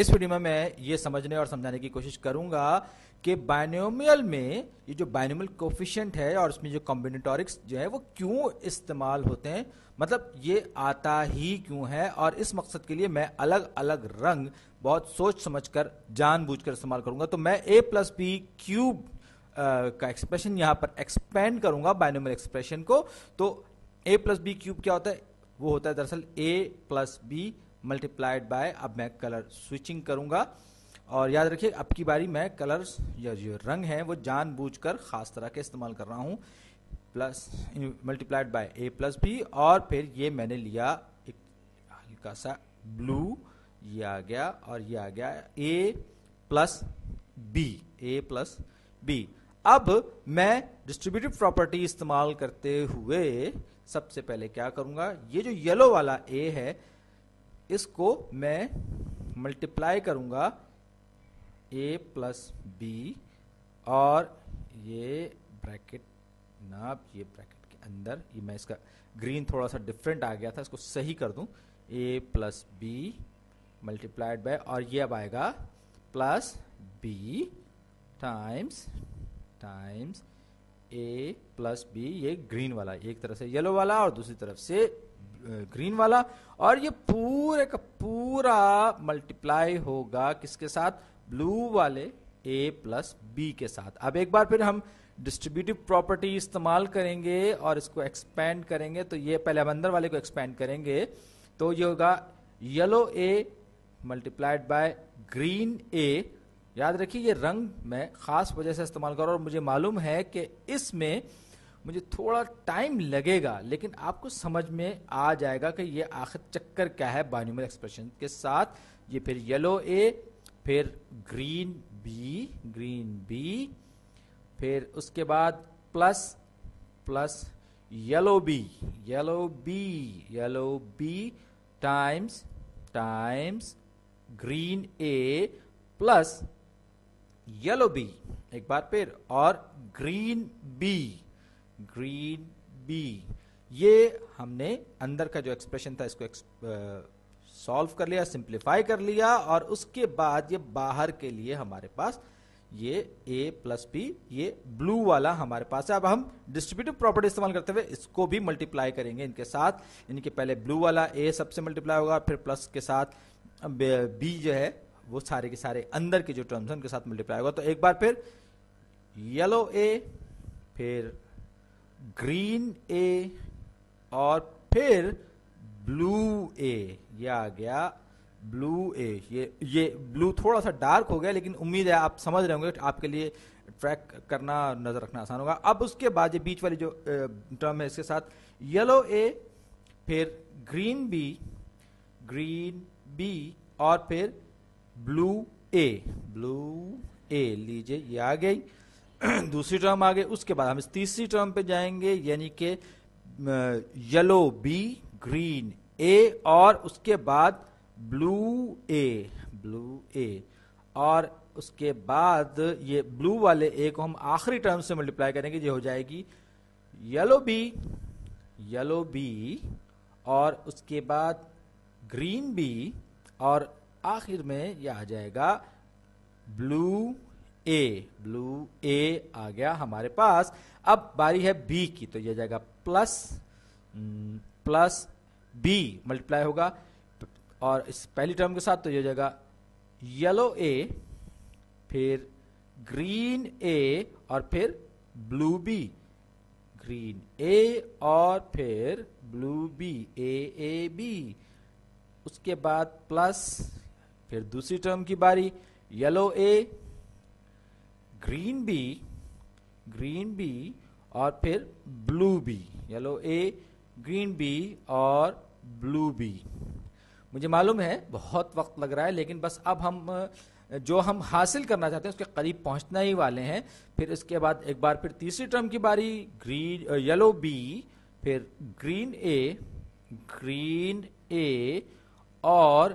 इस वीडियो में मैं ये समझने और समझाने की कोशिश करूंगा कि बायनोमियल में ये जो बायनोमियल कोफिशियंट है और उसमें जो कॉम्बिनेटोरिक्स जो है वो क्यों इस्तेमाल होते हैं मतलब ये आता ही क्यों है और इस मकसद के लिए मैं अलग अलग रंग बहुत सोच समझ कर जानबूझ कर इस्तेमाल करूंगा तो मैं ए प्लस बी क्यूब का एक्सप्रेशन यहाँ पर एक्सपेंड करूंगा बायनोमियल एक्सप्रेशन को तो ए प्लस बी क्यूब क्या होता है वो होता है दरअसल A plus B multiplied by अब मैं कलर स्विचिंग करूंगा और याद रखिए अब की बारी मैं कलर्स या जो रंग है वो जानबूझकर खास तरह के इस्तेमाल कर रहा हूँ plus multiplied by A plus B और फिर ये मैंने लिया एक हल्का सा ब्लू ये आ गया और ये आ गया A plus B A plus B अब मैं डिस्ट्रीब्यूटिव प्रॉपर्टी इस्तेमाल करते हुए सबसे पहले क्या करूँगा ये जो येलो वाला ए है इसको मैं मल्टीप्लाई करूंगा ए प्लस बी और ये ब्रैकेट ना ये ब्रैकेट के अंदर ये मैं इसका ग्रीन थोड़ा सा डिफरेंट आ गया था इसको सही कर दूं A plus B multiplied by और ये अब आएगा plus B times times A plus B ये ग्रीन वाला एक तरफ से येलो वाला और दूसरी तरफ से ग्रीन वाला और ये पूरे का पूरा मल्टीप्लाई होगा किसके साथ ब्लू वाले ए प्लस बी के साथ अब एक बार फिर हम डिस्ट्रीब्यूटिव प्रॉपर्टी इस्तेमाल करेंगे और इसको एक्सपेंड करेंगे तो ये पहले हम अंदर वाले को एक्सपेंड करेंगे तो ये होगा yellow A multiplied by green A याद रखिए ये रंग मैं खास वजह से इस्तेमाल कर रहा और मुझे मालूम है कि इसमें मुझे थोड़ा टाइम लगेगा लेकिन आपको समझ में आ जाएगा कि ये आखिर चक्कर क्या है बाइनोमियल एक्सप्रेशन के साथ ये फिर येलो ए फिर ग्रीन बी ग्रीन बी फिर उसके बाद plus plus yellow B yellow B yellow B times times green A plus yellow B एक बार फिर और ग्रीन बी ग्रीन बी ये हमने अंदर का जो एक्सप्रेशन था इसको सॉल्व कर लिया सिंप्लीफाई कर लिया और उसके बाद ये बाहर के लिए हमारे पास ये ए प्लस बी ये ब्लू वाला हमारे पास है अब हम डिस्ट्रीब्यूटिव प्रॉपर्टी इस्तेमाल करते हुए इसको भी मल्टीप्लाई करेंगे इनके साथ इनके पहले ब्लू वाला ए सबसे मल्टीप्लाई होगा फिर प्लस के साथ बी जो है वो सारे के सारे अंदर के जो टर्म्स हैं उनके साथ मल्टीप्लाई होगा तो एक बार फिर येलो ए फिर ग्रीन ए और फिर ब्लू ए ये आ गया ब्लू ए ये ये ब्लू थोड़ा सा डार्क हो गया लेकिन उम्मीद है आप समझ रहे होंगे आपके लिए ट्रैक करना नज़र रखना आसान होगा अब उसके बाद ये बीच वाली जो टर्म है इसके साथ येलो ए फिर ग्रीन बी ग्रीन बी और फिर ब्लू ए ब्लू ए लीजिए ये आ गई दूसरी टर्म आ गई उसके बाद हम इस तीसरी टर्म पे जाएंगे यानी कि येलो बी ग्रीन ए और उसके बाद ब्लू ए ब्लू ए और उसके बाद ये ब्लू वाले ए को हम आखिरी टर्म से मल्टीप्लाई करेंगे ये हो जाएगी येलो बी येलो बी और उसके बाद ग्रीन बी और आखिर में यह आ जाएगा ब्लू ए ब्लू ए आ गया हमारे पास अब बारी है बी की तो यह जाएगा प्लस प्लस बी मल्टीप्लाई होगा और इस पहली टर्म के साथ तो यह जाएगा येलो ए फिर ग्रीन ए और फिर ब्लू बी ग्रीन ए और फिर blue B A A B उसके बाद प्लस फिर दूसरी टर्म की बारी yellow A green B green B और फिर blue B yellow A green B और ब्लू बी मुझे मालूम है बहुत वक्त लग रहा है लेकिन बस अब हम जो हम हासिल करना चाहते हैं उसके करीब पहुंचना ही वाले हैं फिर इसके बाद एक बार फिर तीसरी टर्म की बारी ग्रीन येलो बी फिर ग्रीन ए ग्रीन ए और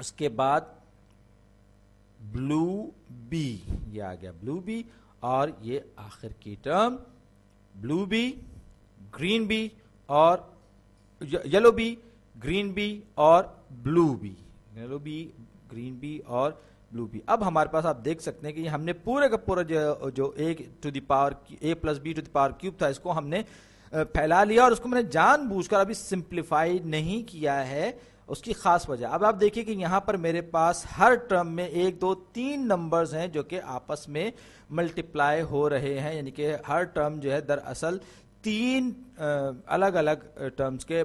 उसके बाद ब्लू बी ये आ गया ब्लू बी और ये आखिर की term blue B green B और येलो बी ग्रीन बी और blue B yellow B green B और ब्लू बी अब हमारे पास आप देख सकते हैं कि हमने पूरे का पूरा जो जो A to the power A plus B to the power cube था इसको हमने फैला लिया और उसको मैंने जानबूझकर अभी सिंप्लीफाई नहीं किया है उसकी खास वजह अब आप देखिए कि यहां पर मेरे पास हर टर्म में एक दो तीन नंबर्स हैं जो कि आपस में मल्टीप्लाई हो रहे हैं यानी कि हर टर्म जो है दरअसल तीन अलग अलग टर्म्स के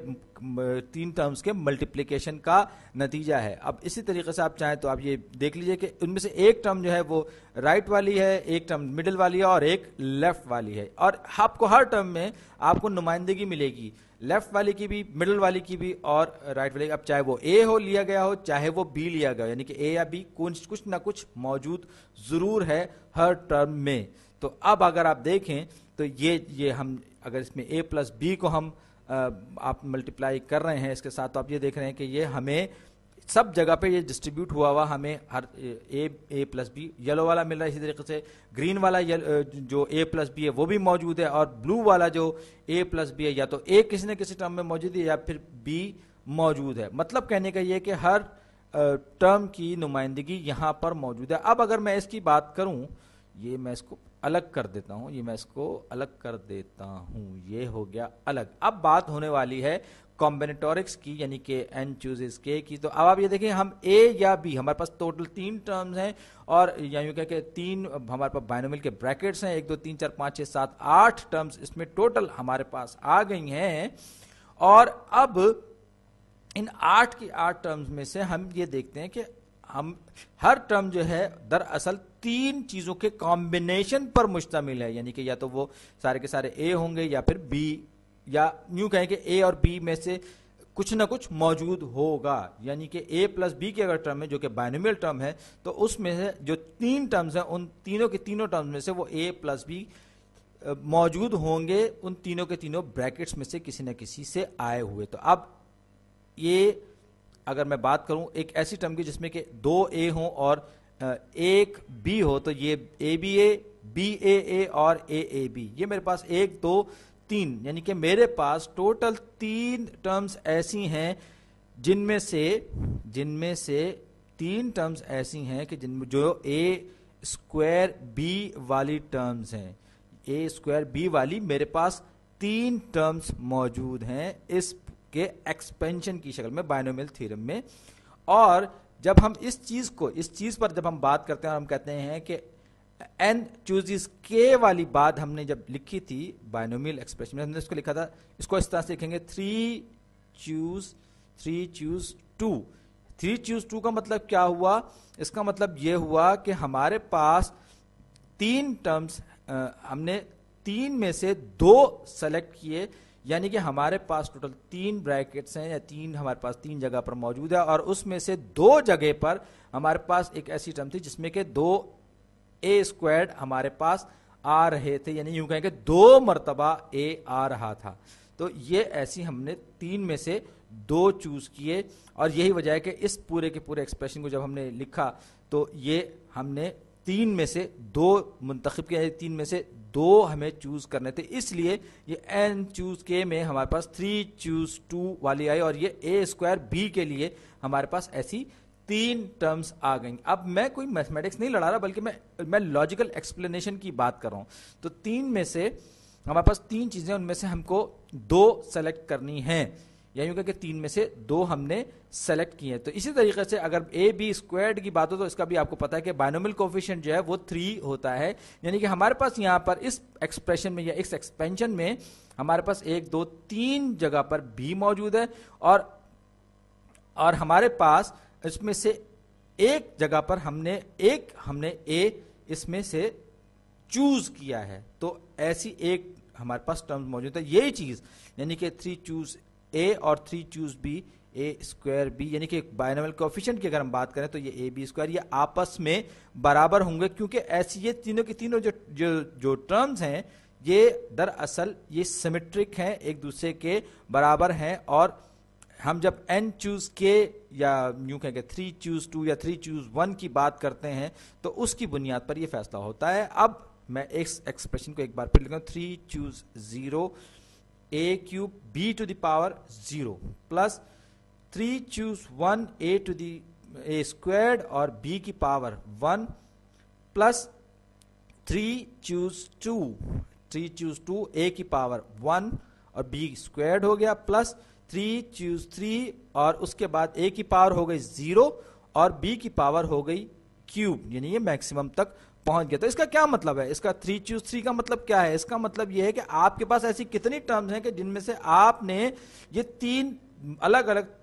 तीन टर्म्स के मल्टीप्लीकेशन का नतीजा है अब इसी तरीके से आप चाहें तो आप ये देख लीजिए कि उनमें से एक टर्म जो है वो राइट वाली है एक टर्म मिडिल वाली है और एक लेफ्ट वाली है और आपको हर टर्म में आपको नुमाइंदगी मिलेगी लेफ्ट वाली की भी मिडिल वाली की भी और राइट वाली अब चाहे वो ए हो लिया गया हो चाहे वो बी लिया गया यानी कि ए या बी कुछ कुछ ना कुछ मौजूद जरूर है हर टर्म में तो अब अगर आप देखें तो ये ये हम अगर इसमें ए प्लस बी को हम आप मल्टीप्लाई कर रहे हैं इसके साथ तो आप ये देख रहे हैं कि ये हमें सब जगह पे ये डिस्ट्रीब्यूट हुआ हुआ हमें हर A A plus B yellow वाला मिल रहा है इसी तरीके से ग्रीन वाला जो ए प्लस बी है वो भी मौजूद है और ब्लू वाला जो ए प्लस बी है या तो ए किसी न किसी टर्म में मौजूद है या फिर बी मौजूद है मतलब कहने का ये कि हर टर्म की नुमाइंदगी यहाँ पर मौजूद है अब अगर मैं इसकी बात करूँ ये मैं इसको अलग कर देता हूं ये मैं इसको अलग कर देता हूं ये हो गया अलग अब बात होने वाली है कॉम्बिनेटोरिक्स की यानी कि एन चूजेज के की तो अब आप ये देखें हम ए या बी हमारे पास टोटल तीन टर्म्स हैं और यानी क्या कह तीन हमारे पास बायनोमिल के ब्रैकेट्स हैं एक दो तीन चार पांच छह सात आठ टर्म्स इसमें टोटल हमारे पास आ गई हैं और अब इन आठ की आठ टर्म्स में से हम ये देखते हैं कि हम हर टर्म जो है दरअसल तीन चीजों के कॉम्बिनेशन पर मुश्तमिल है यानी कि या तो वो सारे के सारे ए होंगे या फिर बी या यूं कहें कि ए और बी में से कुछ ना कुछ मौजूद होगा यानी कि ए प्लस बी की अगर टर्म है जो कि बायनोमियल टर्म है तो उसमें से जो तीन टर्म्स हैं उन तीनों के तीनों टर्म्स में से वो ए प्लस बी मौजूद होंगे उन तीनों के तीनों ब्रैकेट्स में से किसी न किसी से आए हुए तो अब ये अगर मैं बात करूं एक ऐसी टर्म की जिसमें कि दो ए हो और एक बी हो तो ये A B A B A ए और ए ए बी ये मेरे पास एक दो तीन यानी कि मेरे पास टोटल तीन टर्म्स ऐसी हैं जिनमें से जिनमें से तीन टर्म्स ऐसी हैं कि जिन जो ए स्क्वायर बी वाली टर्म्स हैं ए स्क्वायर बी वाली मेरे पास तीन टर्म्स मौजूद हैं इस के एक्सपेंशन की शक्ल में बायनोमियल थ्योरम में और जब हम इस चीज को इस चीज पर जब हम बात करते हैं और हम कहते हैं कि एन चूज के वाली बात हमने जब लिखी थी बायनोमियल एक्सप्रेशन में हमने इसको लिखा था इसको इस तरह से लिखेंगे three choose three choose two three choose two का मतलब क्या हुआ इसका मतलब यह हुआ कि हमारे पास तीन टर्म्स हमने तीन में से दो सेलेक्ट किए यानी कि हमारे पास टोटल तीन ब्रैकेट्स हैं या तीन हमारे पास तीन जगह पर मौजूद है और उसमें से दो जगह पर हमारे पास एक ऐसी टर्म थी जिसमें के दो ए स्क्वाड हमारे पास आ रहे थे यानी यूं कहें कि दो मरतबा ए आ रहा था तो ये ऐसी हमने तीन में से दो चूज किए और यही वजह है कि इस पूरे के पूरे एक्सप्रेशन को जब हमने लिखा तो ये हमने तीन में से दो मुंतखब किया है तीन में से दो हमें चूज करने थे इसलिए ये एन चूज के में हमारे पास थ्री चूज टू वाली आई और ये ए स्क्वायर बी के लिए हमारे पास ऐसी तीन टर्म्स आ गई अब मैं कोई मैथमेटिक्स नहीं लड़ा रहा बल्कि मैं मैं लॉजिकल एक्सप्लेनेशन की बात कर रहा हूं तो तीन में से हमारे पास तीन चीज़ें उनमें से हमको दो सेलेक्ट करनी है या यूं कि तीन में से दो हमने सेलेक्ट किए हैं तो इसी तरीके से अगर ए बी स्क्वायर्ड की बात हो तो इसका भी आपको पता है कि बायनोमल कोफिशियंट जो है वो थ्री होता है यानी कि हमारे पास यहाँ पर इस एक्सप्रेशन में या इस एक्सपेंशन में हमारे पास एक दो तीन जगह पर बी मौजूद है और और हमारे पास इसमें से एक जगह पर हमने एक हमने ए इसमें से चूज किया है तो ऐसी एक हमारे पास टर्म्स मौजूद है यही चीज यानी कि थ्री चूज ए और three choose B A square B यानी कि बायनॉमल कोफिशियंट की अगर हम बात करें तो ये ए बी स्क्वायर ये आपस में बराबर होंगे क्योंकि ऐसी ये तीनों की तीनों जो जो जो टर्म्स हैं ये दरअसल ये सिमेट्रिक हैं एक दूसरे के बराबर हैं और हम जब एन चूज के या यूं कहेंगे थ्री चूज टू या थ्री चूज वन की बात करते हैं तो उसकी बुनियाद पर यह फैसला होता है अब मैं इस एक्सप्रेशन को एक बार फिर लिखा three choose zero A cube B to the power zero plus three choose one A to the A squared और बी की power one plus three choose two three choose two A की पावर वन और B squared हो गया plus three choose three और उसके बाद ए की पावर हो गई जीरो और बी की पावर हो गई क्यूब यानी ये मैक्सिमम तक पहुंच गया तो इसका क्या मतलब है इसका थ्री चूज थ्री का मतलब क्या है इसका मतलब यह है कि आपके पास ऐसी कितनी टर्म्स हैं कि जिनमें से आपने ये तीन अलग अलग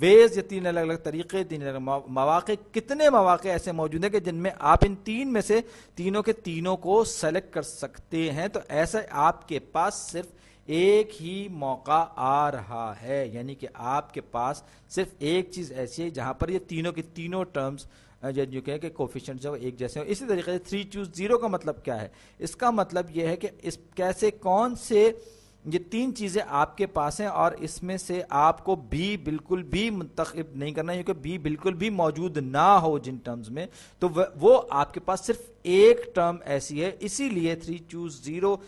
वेज या तीन अलग अलग तरीके तीन अलग मौाक़े कितने मौाक़े ऐसे मौजूद हैं कि जिनमें आप इन तीन में से तीनों के तीनों को सेलेक्ट कर सकते हैं तो ऐसा आपके पास सिर्फ एक ही मौका आ रहा है यानी कि आपके पास सिर्फ एक चीज़ ऐसी है जहां पर ये तीनों के तीनों टर्म्स जो जो कहें कि कोफिशेंट जो एक जैसे हो इसी तरीके से थ्री चूज जीरो का मतलब क्या है इसका मतलब यह है कि इस कैसे कौन से ये तीन चीज़ें आपके पास हैं और इसमें से आपको बी बिल्कुल भी मुंतखब नहीं करना है क्योंकि बी बिल्कुल भी मौजूद ना हो जिन टर्म्स में तो वो आपके पास सिर्फ एक टर्म ऐसी है इसीलिए थ्री चूज ज़ीरो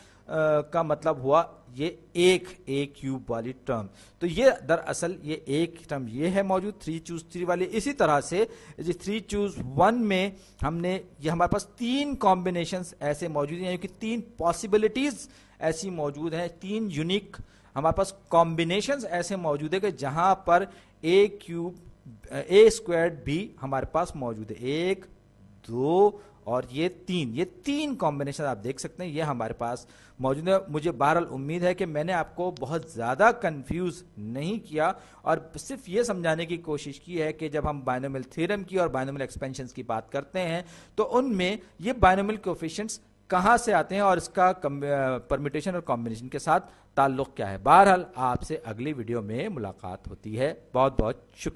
का मतलब हुआ ये एक ए क्यूब वाली टर्म तो ये दरअसल ये एक टर्म ये है मौजूद थ्री चूज थ्री वाली इसी तरह से जिस थ्री चूज वन में हमने ये हमारे पास तीन कॉम्बिनेशन ऐसे मौजूद हैं क्योंकि तीन पॉसिबिलिटीज ऐसी मौजूद हैं तीन यूनिक हमारे पास कॉम्बिनेशन ऐसे मौजूद है कि जहां पर ए क्यूब ए स्क्वायर भी हमारे पास मौजूद है एक दो और ये तीन ये तीन कॉम्बिनेशन आप देख सकते हैं ये हमारे पास मौजूद है मुझे बहरहाल उम्मीद है कि मैंने आपको बहुत ज़्यादा कंफ्यूज नहीं किया और सिर्फ ये समझाने की कोशिश की है कि जब हम बायनोमल थ्योरम की और बायनोमल एक्सपेंशन की बात करते हैं तो उनमें ये बायनोमल कोफिशंट्स कहाँ से आते हैं और इसका परमिटेशन और कॉम्बिनेशन के साथ ताल्लुक क्या है बहरहाल आपसे अगली वीडियो में मुलाकात होती है बहुत बहुत शुक्रिया